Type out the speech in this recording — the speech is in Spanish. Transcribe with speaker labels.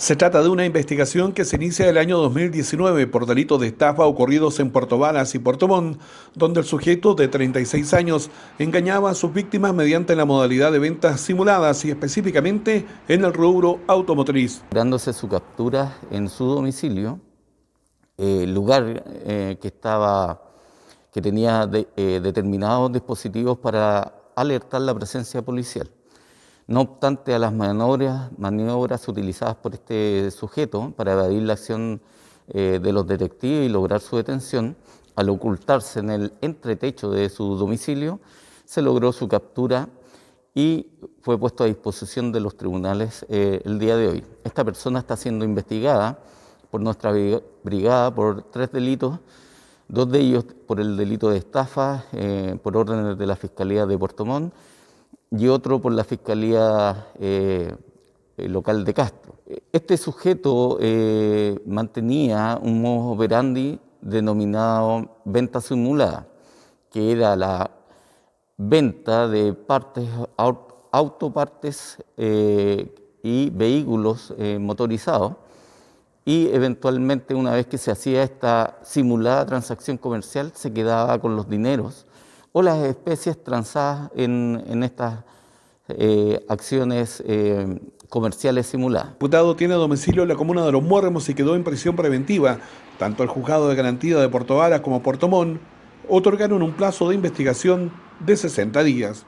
Speaker 1: Se trata de una investigación que se inicia el año 2019 por delitos de estafa ocurridos en Puerto Balas y Puerto donde el sujeto de 36 años engañaba a sus víctimas mediante la modalidad de ventas simuladas y específicamente en el rubro automotriz. Dándose su captura en su domicilio, el lugar eh,
Speaker 2: que tenía eh, determinados dispositivos para alertar la presencia policial. No obstante, a las maniobras, maniobras utilizadas por este sujeto para evadir la acción eh, de los detectives y lograr su detención, al ocultarse en el entretecho de su domicilio, se logró su captura y fue puesto a disposición de los tribunales eh, el día de hoy. Esta persona está siendo investigada por nuestra brigada por tres delitos, dos de ellos por el delito de estafa eh, por órdenes de la Fiscalía de Puerto Montt, y otro por la Fiscalía eh, Local de Castro. Este sujeto eh, mantenía un modo operandi denominado venta simulada, que era la venta de partes, autopartes eh, y vehículos motorizados y eventualmente una vez que se hacía esta simulada transacción comercial se quedaba con los dineros o las especies transadas en,
Speaker 1: estas eh, acciones eh, comerciales simuladas. El diputado tiene domicilio en la comuna de Los Muermos y quedó en prisión preventiva. Tanto el juzgado de garantía de Porto Varas como Portomón otorgaron un plazo de investigación de 60 días.